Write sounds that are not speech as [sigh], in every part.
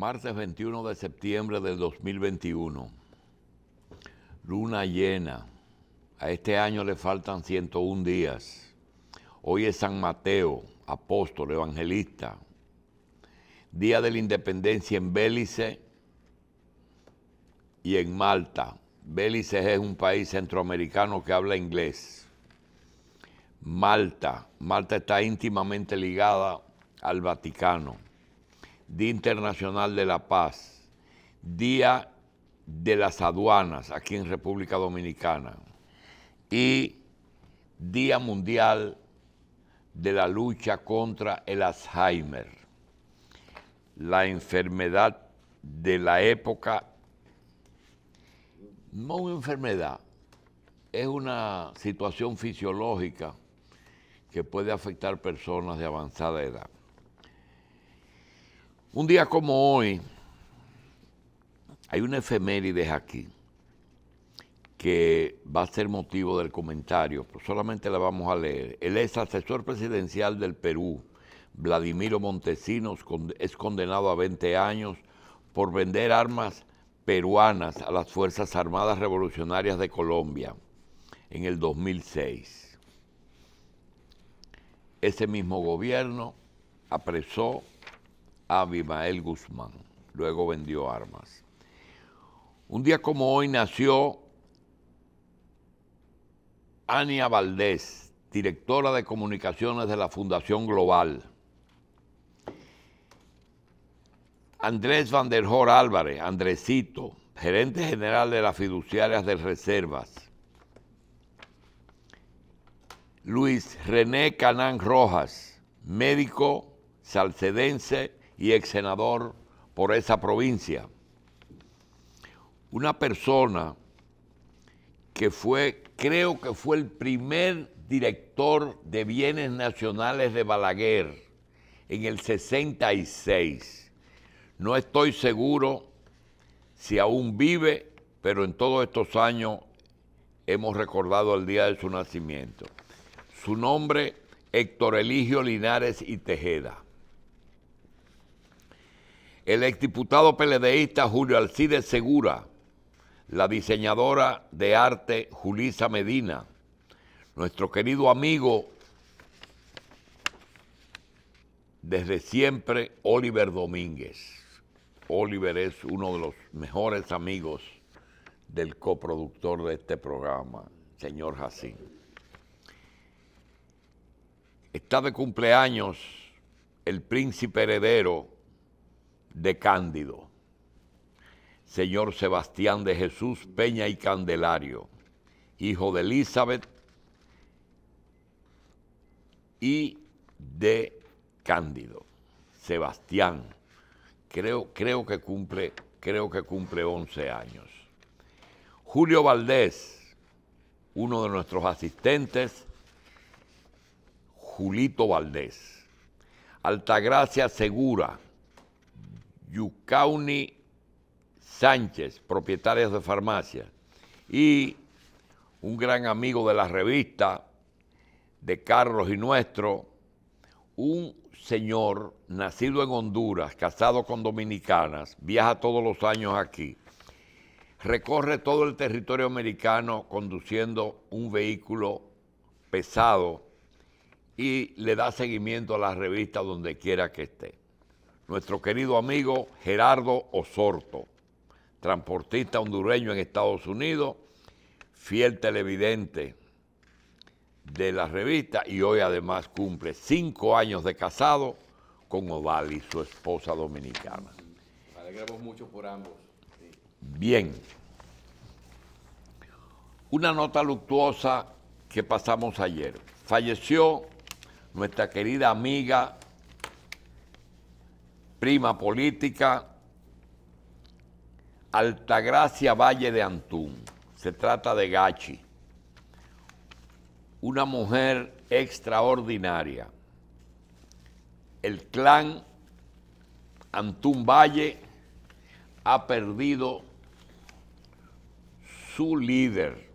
Martes 21 de septiembre del 2021. Luna llena. A este año le faltan 101 días. Hoy es San Mateo, apóstol, evangelista. Día de la Independencia en Bélice y en Malta. Bélice es un país centroamericano que habla inglés. Malta. Malta está íntimamente ligada al Vaticano. Día Internacional de la Paz, Día de las Aduanas aquí en República Dominicana y Día Mundial de la Lucha contra el Alzheimer, la enfermedad de la época, no una enfermedad, es una situación fisiológica que puede afectar personas de avanzada edad. Un día como hoy, hay una efeméride aquí que va a ser motivo del comentario, pues solamente la vamos a leer. El ex asesor presidencial del Perú, Vladimiro Montesinos, es condenado a 20 años por vender armas peruanas a las Fuerzas Armadas Revolucionarias de Colombia en el 2006. Ese mismo gobierno apresó Abimael Guzmán. Luego vendió armas. Un día como hoy nació Ania Valdés, directora de comunicaciones de la Fundación Global. Andrés Van Álvarez, Andresito, gerente general de las fiduciarias de reservas. Luis René Canán Rojas, médico salcedense y ex senador por esa provincia. Una persona que fue, creo que fue el primer director de bienes nacionales de Balaguer en el 66. No estoy seguro si aún vive, pero en todos estos años hemos recordado el día de su nacimiento. Su nombre, Héctor Eligio Linares y Tejeda. El exdiputado peledeísta Julio Alcides Segura, la diseñadora de arte Julisa Medina, nuestro querido amigo desde siempre Oliver Domínguez. Oliver es uno de los mejores amigos del coproductor de este programa, señor Jacín. Está de cumpleaños el príncipe heredero de Cándido, señor Sebastián de Jesús Peña y Candelario, hijo de Elizabeth y de Cándido. Sebastián, creo, creo, que cumple, creo que cumple 11 años. Julio Valdés, uno de nuestros asistentes, Julito Valdés. Altagracia Segura, Yucauni Sánchez, propietaria de farmacia, y un gran amigo de la revista, de Carlos y nuestro, un señor nacido en Honduras, casado con dominicanas, viaja todos los años aquí, recorre todo el territorio americano conduciendo un vehículo pesado y le da seguimiento a la revista donde quiera que esté nuestro querido amigo Gerardo Osorto, transportista hondureño en Estados Unidos, fiel televidente de la revista y hoy además cumple cinco años de casado con O'Dali, su esposa dominicana. Me alegramos mucho por ambos. Bien. Una nota luctuosa que pasamos ayer. Falleció nuestra querida amiga prima política, Altagracia Valle de Antún. Se trata de Gachi, una mujer extraordinaria. El clan Antún Valle ha perdido su líder.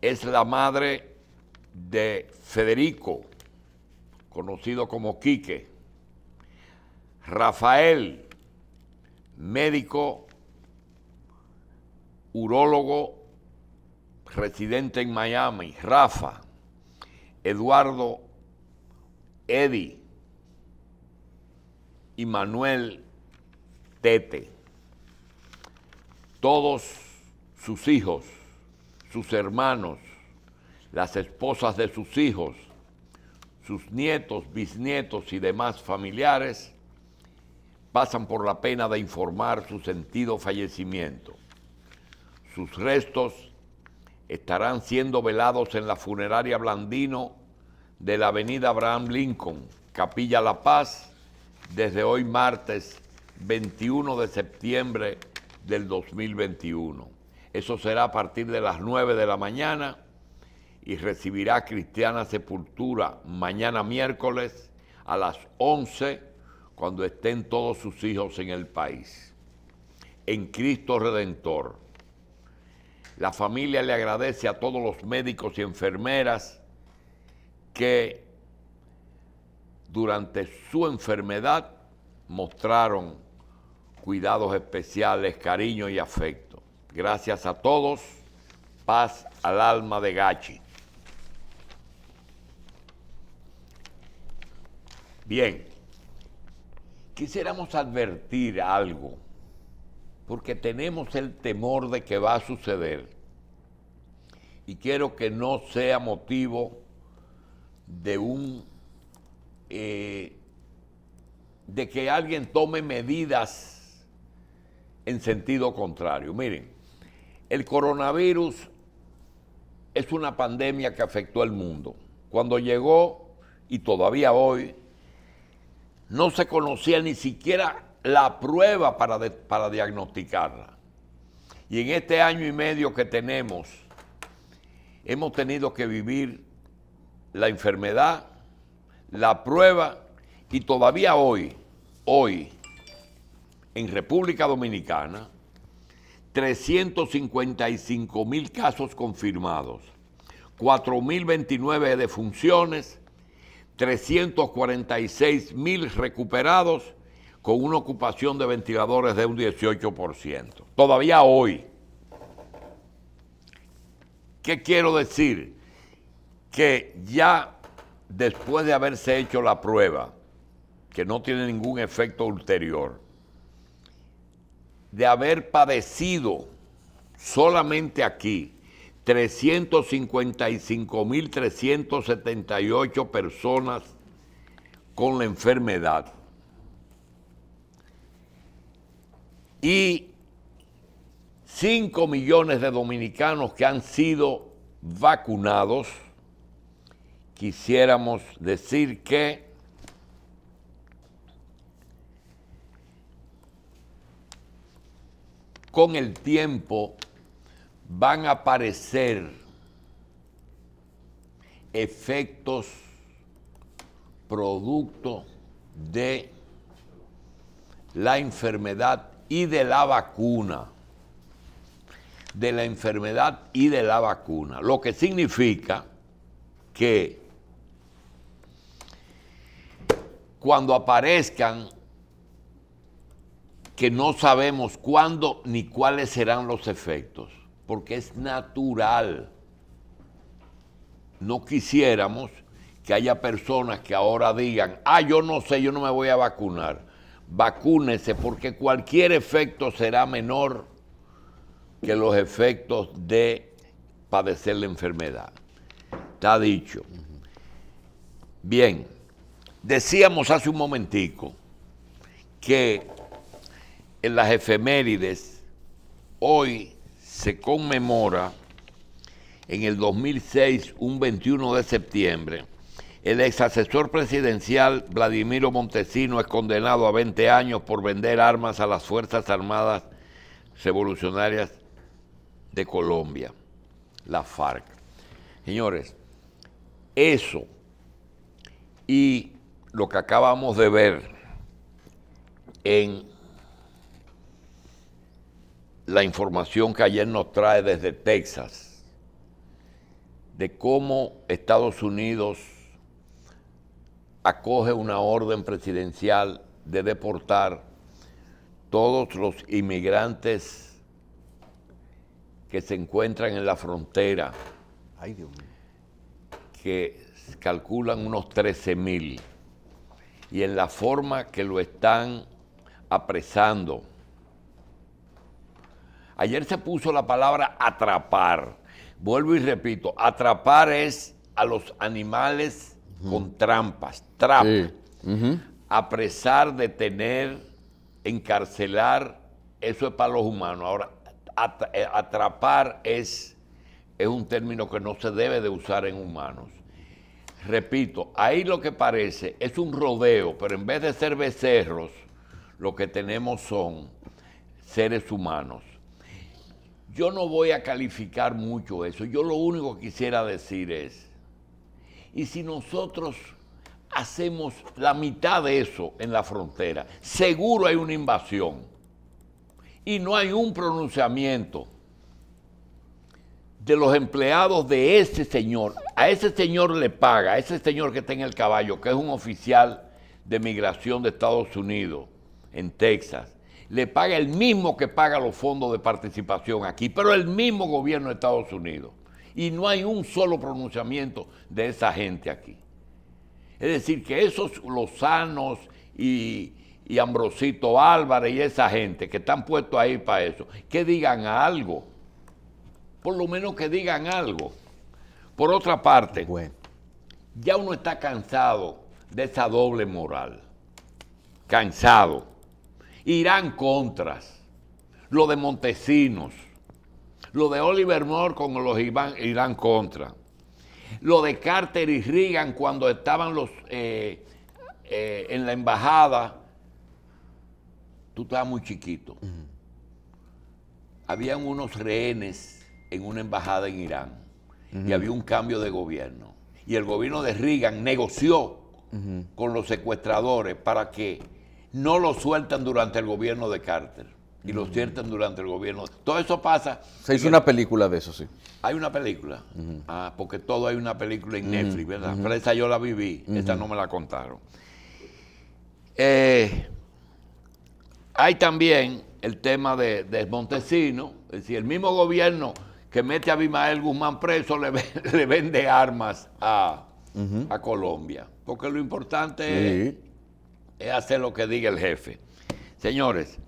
Es la madre de Federico, conocido como Quique. Rafael, médico, urólogo, residente en Miami. Rafa, Eduardo, Eddie y Manuel Tete. Todos sus hijos, sus hermanos, las esposas de sus hijos, sus nietos, bisnietos y demás familiares pasan por la pena de informar su sentido fallecimiento. Sus restos estarán siendo velados en la funeraria Blandino de la avenida Abraham Lincoln, Capilla La Paz, desde hoy martes 21 de septiembre del 2021. Eso será a partir de las 9 de la mañana y recibirá cristiana sepultura mañana miércoles a las 11 cuando estén todos sus hijos en el país. En Cristo Redentor. La familia le agradece a todos los médicos y enfermeras que durante su enfermedad mostraron cuidados especiales, cariño y afecto. Gracias a todos. Paz al alma de Gachi. Bien, quisiéramos advertir algo, porque tenemos el temor de que va a suceder. Y quiero que no sea motivo de un eh, de que alguien tome medidas en sentido contrario. Miren, el coronavirus es una pandemia que afectó al mundo. Cuando llegó, y todavía hoy, no se conocía ni siquiera la prueba para, para diagnosticarla. Y en este año y medio que tenemos, hemos tenido que vivir la enfermedad, la prueba y todavía hoy, hoy, en República Dominicana, 355 mil casos confirmados, 4.029 defunciones 346 mil recuperados con una ocupación de ventiladores de un 18%. Todavía hoy. ¿Qué quiero decir? Que ya después de haberse hecho la prueba, que no tiene ningún efecto ulterior, de haber padecido solamente aquí 355.378 personas con la enfermedad. Y 5 millones de dominicanos que han sido vacunados. Quisiéramos decir que con el tiempo van a aparecer efectos producto de la enfermedad y de la vacuna. De la enfermedad y de la vacuna. Lo que significa que cuando aparezcan, que no sabemos cuándo ni cuáles serán los efectos porque es natural. No quisiéramos que haya personas que ahora digan, ah, yo no sé, yo no me voy a vacunar. Vacúnese porque cualquier efecto será menor que los efectos de padecer la enfermedad. Está dicho. Bien, decíamos hace un momentico que en las efemérides, hoy se conmemora en el 2006, un 21 de septiembre, el ex asesor presidencial Vladimiro Montesino es condenado a 20 años por vender armas a las Fuerzas Armadas Revolucionarias de Colombia, la FARC. Señores, eso y lo que acabamos de ver en la información que ayer nos trae desde Texas, de cómo Estados Unidos acoge una orden presidencial de deportar todos los inmigrantes que se encuentran en la frontera, que calculan unos 13 mil, y en la forma que lo están apresando Ayer se puso la palabra atrapar. Vuelvo y repito, atrapar es a los animales con trampas, trap. Sí. de Apresar, detener, encarcelar, eso es para los humanos. Ahora, eh, atrapar es, es un término que no se debe de usar en humanos. Repito, ahí lo que parece es un rodeo, pero en vez de ser becerros, lo que tenemos son seres humanos. Yo no voy a calificar mucho eso. Yo lo único que quisiera decir es, y si nosotros hacemos la mitad de eso en la frontera, seguro hay una invasión y no hay un pronunciamiento de los empleados de ese señor. A ese señor le paga, a ese señor que está en el caballo, que es un oficial de migración de Estados Unidos, en Texas le paga el mismo que paga los fondos de participación aquí, pero el mismo gobierno de Estados Unidos. Y no hay un solo pronunciamiento de esa gente aquí. Es decir, que esos Lozanos y, y Ambrosito Álvarez y esa gente que están puestos ahí para eso, que digan algo. Por lo menos que digan algo. Por otra parte, ya uno está cansado de esa doble moral. Cansado. Irán Contras, lo de Montesinos, lo de Oliver Moore con los Irán, contra lo de Carter y Reagan cuando estaban los, eh, eh, en la embajada. Tú estabas muy chiquito. Habían unos rehenes en una embajada en Irán y había un cambio de gobierno. Y el gobierno de Reagan negoció con los secuestradores para que no lo sueltan durante el gobierno de Carter y lo sueltan mm. durante el gobierno. Todo eso pasa. Se hizo una película de eso, sí. Hay una película. Ah, porque todo hay una película en Netflix, ¿verdad? Pero esa yo la viví, esa no me la contaron. Eh, hay también el tema de, de Montesino, es decir, el mismo gobierno que mete a Abimael Guzmán preso le, [laughs] vende armas a, Colombia. Porque lo importante es es eh, hacer lo que diga el jefe. Señores,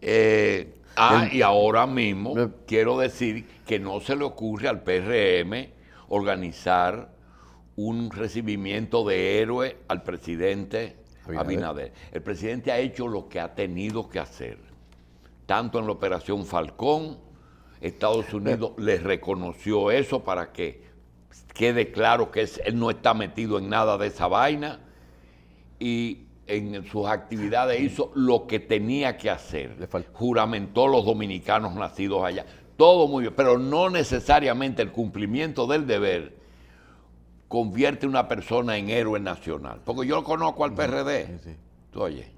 eh, ah, y ahora mismo quiero decir que no se le ocurre al PRM organizar un recibimiento de héroe al presidente Abinader. El presidente ha hecho lo que ha tenido que hacer, tanto en la operación Falcón, Estados Unidos le reconoció eso para que quede claro que él no está metido en nada de esa vaina. Y en sus actividades hizo lo que tenía que hacer. Juramentó a los dominicanos nacidos allá. Todo muy bien, pero no necesariamente el cumplimiento del deber convierte a una persona en héroe nacional. Porque yo conozco al PRD. Sí, Tú oye.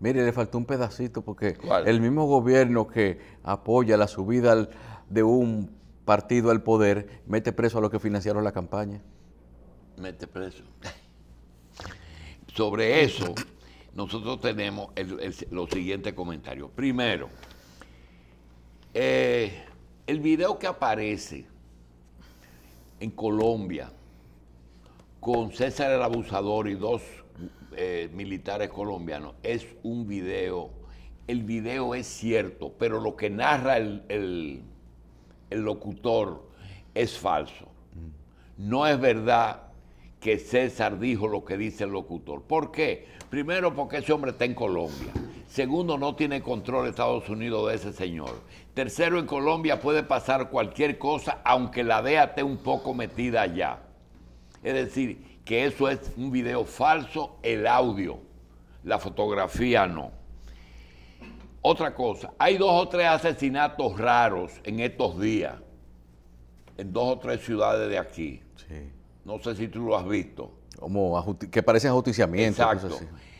Mire, le faltó un pedacito porque el mismo gobierno que apoya la subida de un partido al poder mete preso a los que financiaron la campaña. Mete preso. [laughs] Sobre eso, nosotros tenemos los siguientes comentarios. Primero, eh, el video que aparece en Colombia con César el Abusador y dos eh, militares colombianos es un video, el video es cierto, pero lo que narra el locutor es falso. No es verdad que César dijo lo que dice el locutor. ¿Por qué? Primero, porque ese hombre está en Colombia. Segundo, no tiene control Estados Unidos de ese señor. Tercero, en Colombia puede pasar cualquier cosa, aunque la DEA esté un poco metida allá. Es decir, que eso es un video falso, el audio, la fotografía no. Otra cosa, hay dos o tres asesinatos raros en estos días, en dos o tres ciudades de aquí. Sí. No sé si tú lo has visto. Como que parece ajusticiamiento. Exacto.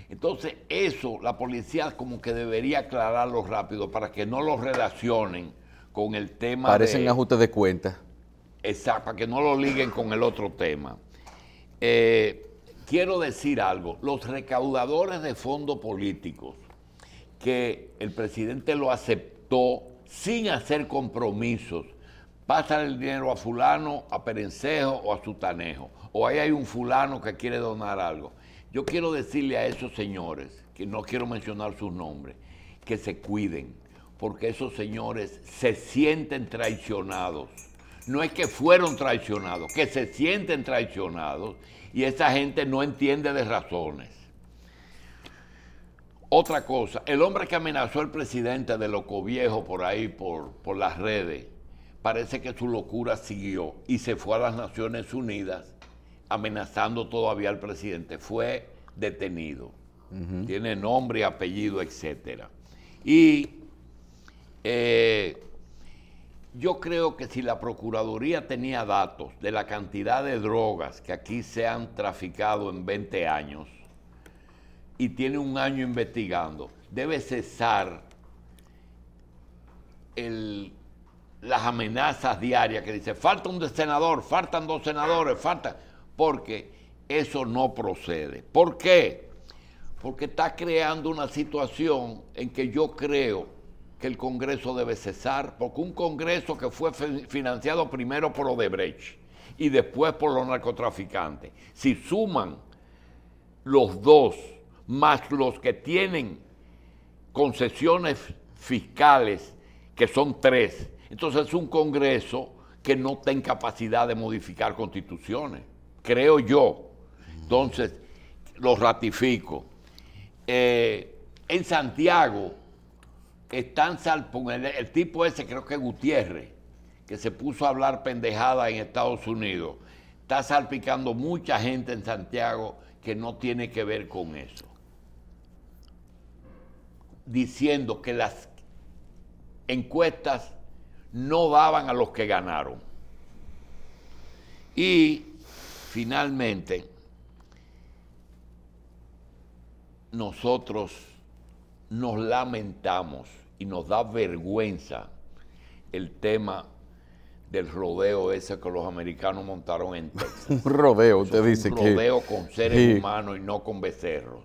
Entonces, eso la policía como que debería aclararlo rápido para que no lo relacionen con el tema. Parecen ajustes de cuentas. Exacto, para que no lo liguen con el otro tema. Eh, quiero decir algo, los recaudadores de fondos políticos, que el presidente lo aceptó sin hacer compromisos pásale el dinero a fulano, a perencejo o a sutanejo. O ahí hay un fulano que quiere donar algo. Yo quiero decirle a esos señores, que no quiero mencionar sus nombres, que se cuiden, porque esos señores se sienten traicionados. No es que fueron traicionados, que se sienten traicionados y esa gente no entiende de razones. Otra cosa, el hombre que amenazó al presidente de Loco Viejo por ahí, por, por las redes, parece que su locura siguió y se fue a las Naciones Unidas amenazando todavía al presidente. Fue detenido. Tiene nombre, apellido, etc. Y eh, yo creo que si la Procuraduría tenía datos de la cantidad de drogas que aquí se han traficado en 20 años y tiene un año investigando, debe cesar el las amenazas diarias que dice, falta un senador, faltan dos senadores, falta, porque eso no procede. ¿Por qué? Porque está creando una situación en que yo creo que el Congreso debe cesar, porque un Congreso que fue financiado primero por Odebrecht y después por los narcotraficantes, si suman los dos más los que tienen concesiones fiscales, que son tres, entonces es un Congreso que no tiene capacidad de modificar constituciones, creo yo. Entonces, lo ratifico. Eh, en Santiago están el, el, tipo ese creo que Gutiérrez, que se puso a hablar pendejada en Estados Unidos, está salpicando mucha gente en Santiago que no tiene que ver con eso. Diciendo que las encuestas no daban a los que ganaron. Y finalmente, nosotros nos lamentamos y nos da vergüenza el tema del rodeo ese que los americanos montaron en [laughs] Texas. un rodeo, usted dice un rodeo con seres humanos y no con becerros.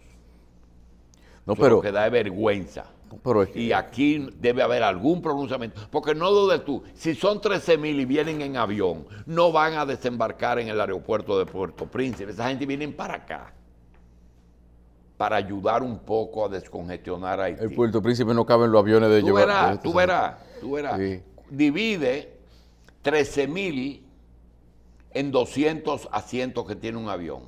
No, pero, lo que da vergüenza. Y aquí debe haber algún pronunciamiento, porque no dudes tú, si son 13 mil y vienen en avión, no van a desembarcar en el aeropuerto de Puerto Príncipe, esa gente viene para acá para ayudar un poco a descongestionar ahí. Haití. El Puerto Príncipe no caben los aviones de tú Verás, tú verás, tú verás, Divide 13 mil en 200 asientos que tiene un avión.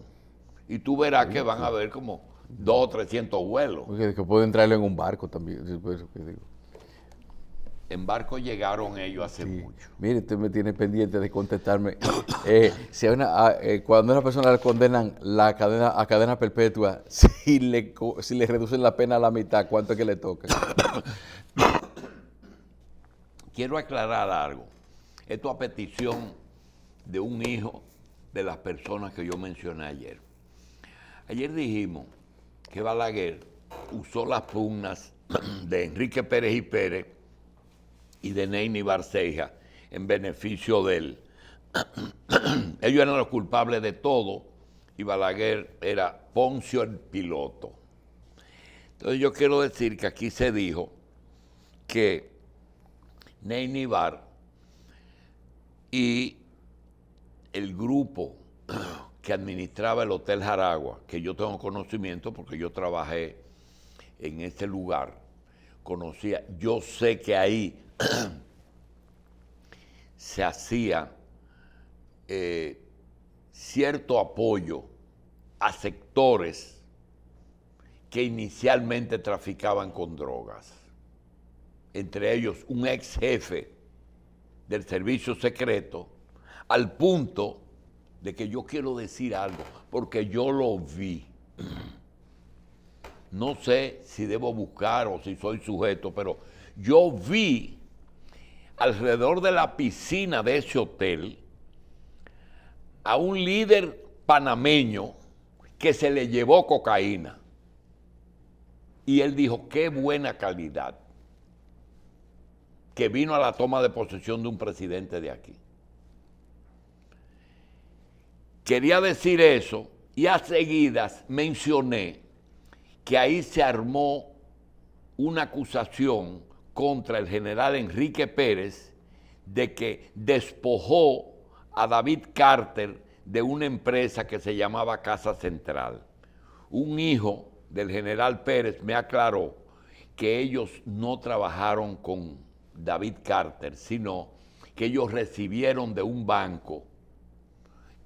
Y tú verás que van a ver como dos o 300 vuelos. Porque que puede entrarlo en un barco también. En barco llegaron ellos hace mucho. Mire, usted me tiene pendiente de contestarme. [coughs] Eh, si ah, eh, cuando a una persona le condenan la cadena, a cadena perpetua, [laughs] si le, si le reducen la pena a la mitad, ¿cuánto es que le toca? [coughs] Quiero aclarar algo. Esto a petición de un hijo de las personas que yo mencioné ayer. Ayer dijimos que Balaguer usó las pugnas [clears throat] de Enrique Pérez y Pérez y de Neyni Barceja en beneficio de él. [clears throat] Ellos eran los culpables de todo y Balaguer era Poncio el piloto. Entonces yo quiero decir que aquí se dijo que Neyni Bar y el grupo [clears throat] que administraba el Hotel Jaragua, que yo tengo conocimiento porque yo trabajé en ese lugar, conocía, yo sé que ahí [clears throat] se hacía eh, cierto apoyo a sectores que inicialmente traficaban con drogas, entre ellos un ex jefe del servicio secreto, al punto de que yo quiero decir algo, porque yo lo vi. No sé si debo buscar o si soy sujeto, pero yo vi alrededor de la piscina de ese hotel a un líder panameño que se le llevó cocaína. Y él dijo, qué buena calidad, que vino a la toma de posesión de un presidente de aquí. Quería decir eso y a seguidas mencioné que ahí se armó una acusación contra el general Enrique Pérez de que despojó a David Carter de una empresa que se llamaba Casa Central. Un hijo del general Pérez me aclaró que ellos no trabajaron con David Carter, sino que ellos recibieron de un banco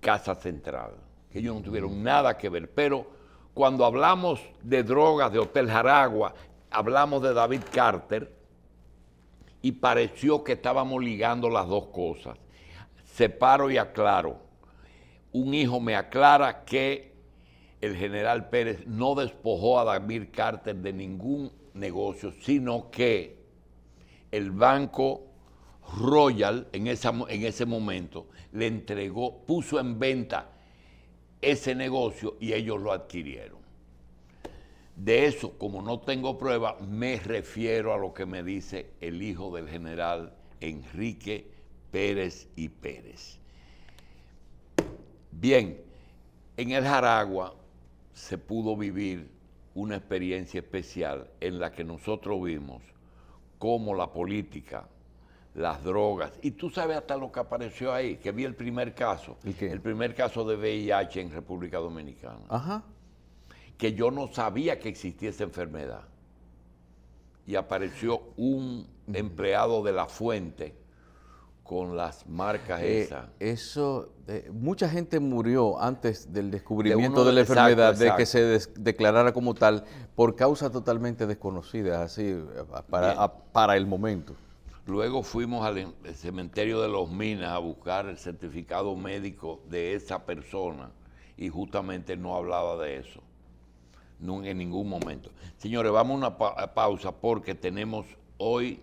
Casa Central, que ellos no tuvieron nada que ver. Pero cuando hablamos de drogas, de Hotel Jaragua, hablamos de David Carter y pareció que estábamos ligando las dos cosas. Separo y aclaro. Un hijo me aclara que el general Pérez no despojó a David Carter de ningún negocio, sino que el banco Royal en, esa, en ese momento le entregó, puso en venta ese negocio y ellos lo adquirieron. De eso, como no tengo prueba, me refiero a lo que me dice el hijo del general Enrique Pérez y Pérez. Bien, en el Jaragua se pudo vivir una experiencia especial en la que nosotros vimos cómo la política las drogas. Y tú sabes hasta lo que apareció ahí, que vi el primer caso. El primer caso de VIH en República Dominicana. Ajá. Que yo no sabía que existía esa enfermedad. Y apareció un empleado de la fuente con las marcas eh, esas. Eso, eh, mucha gente murió antes del descubrimiento de, la enfermedad, de que se declarara como tal, por causas totalmente desconocidas, así, eh, para, para el momento. Luego fuimos al cementerio de los Minas a buscar el certificado médico de esa persona y justamente no hablaba de eso, en ningún momento. Señores, vamos a una pausa porque tenemos hoy,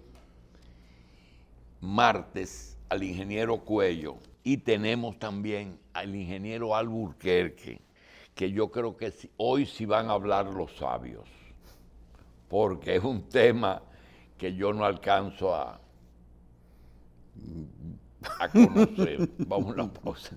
martes, al ingeniero Cuello y tenemos también al ingeniero Alburquerque, que yo creo que hoy sí van a hablar los sabios, porque es un tema que yo no alcanzo a a conocer. Vamos a la pausa.